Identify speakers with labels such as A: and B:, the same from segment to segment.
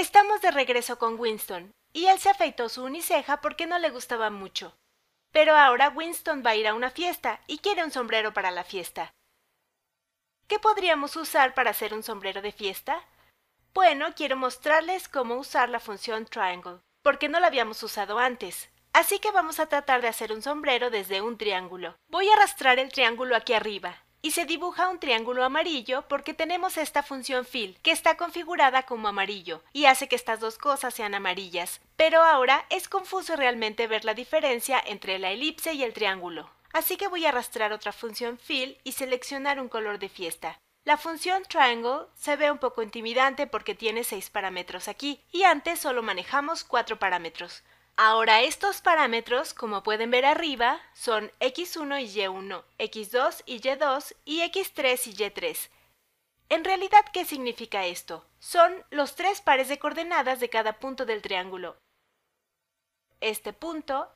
A: Estamos de regreso con Winston, y él se afeitó su uniceja porque no le gustaba mucho. Pero ahora Winston va a ir a una fiesta y quiere un sombrero para la fiesta. ¿Qué podríamos usar para hacer un sombrero de fiesta? Bueno, quiero mostrarles cómo usar la función triangle, porque no la habíamos usado antes. Así que vamos a tratar de hacer un sombrero desde un triángulo. Voy a arrastrar el triángulo aquí arriba, y se dibuja un triángulo amarillo porque tenemos esta función fill que está configurada como amarillo y hace que estas dos cosas sean amarillas, pero ahora es confuso realmente ver la diferencia entre la elipse y el triángulo. Así que voy a arrastrar otra función fill y seleccionar un color de fiesta. La función triangle se ve un poco intimidante porque tiene seis parámetros aquí y antes solo manejamos cuatro parámetros. Ahora estos parámetros, como pueden ver arriba, son x1 y y1, x2 y y2 y x3 y y3. En realidad, ¿qué significa esto? Son los tres pares de coordenadas de cada punto del triángulo. Este punto,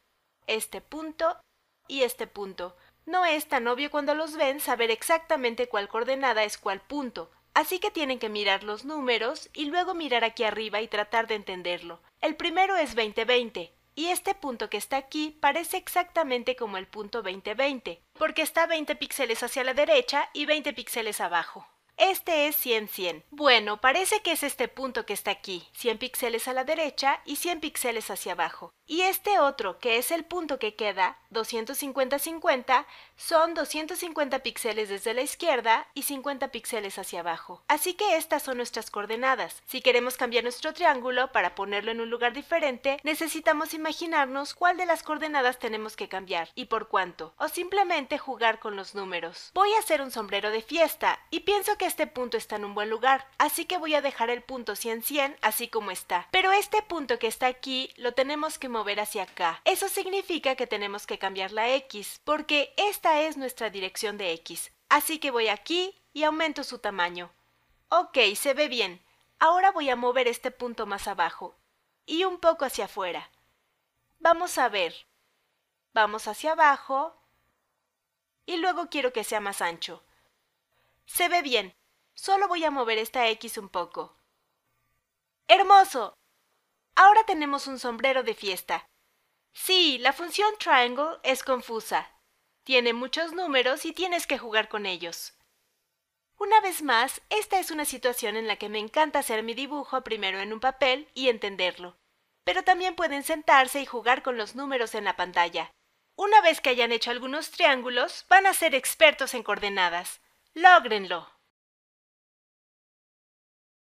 A: este punto y este punto. No es tan obvio cuando los ven saber exactamente cuál coordenada es cuál punto, Así que tienen que mirar los números y luego mirar aquí arriba y tratar de entenderlo. El primero es 2020 y este punto que está aquí parece exactamente como el punto 2020 porque está 20 píxeles hacia la derecha y 20 píxeles abajo. Este es 100-100. Bueno, parece que es este punto que está aquí, 100 píxeles a la derecha y 100 píxeles hacia abajo. Y este otro, que es el punto que queda, 250-50, son 250 píxeles desde la izquierda y 50 píxeles hacia abajo. Así que estas son nuestras coordenadas. Si queremos cambiar nuestro triángulo para ponerlo en un lugar diferente, necesitamos imaginarnos cuál de las coordenadas tenemos que cambiar y por cuánto, o simplemente jugar con los números. Voy a hacer un sombrero de fiesta y pienso que este punto está en un buen lugar, así que voy a dejar el punto 100 100 así como está. Pero este punto que está aquí lo tenemos que mover hacia acá. Eso significa que tenemos que cambiar la X, porque esta es nuestra dirección de X. Así que voy aquí y aumento su tamaño. Ok, se ve bien. Ahora voy a mover este punto más abajo y un poco hacia afuera. Vamos a ver. Vamos hacia abajo y luego quiero que sea más ancho. Se ve bien. Solo voy a mover esta X un poco. ¡Hermoso! Ahora tenemos un sombrero de fiesta. Sí, la función triangle es confusa. Tiene muchos números y tienes que jugar con ellos. Una vez más, esta es una situación en la que me encanta hacer mi dibujo primero en un papel y entenderlo. Pero también pueden sentarse y jugar con los números en la pantalla. Una vez que hayan hecho algunos triángulos, van a ser expertos en coordenadas. Lógrenlo.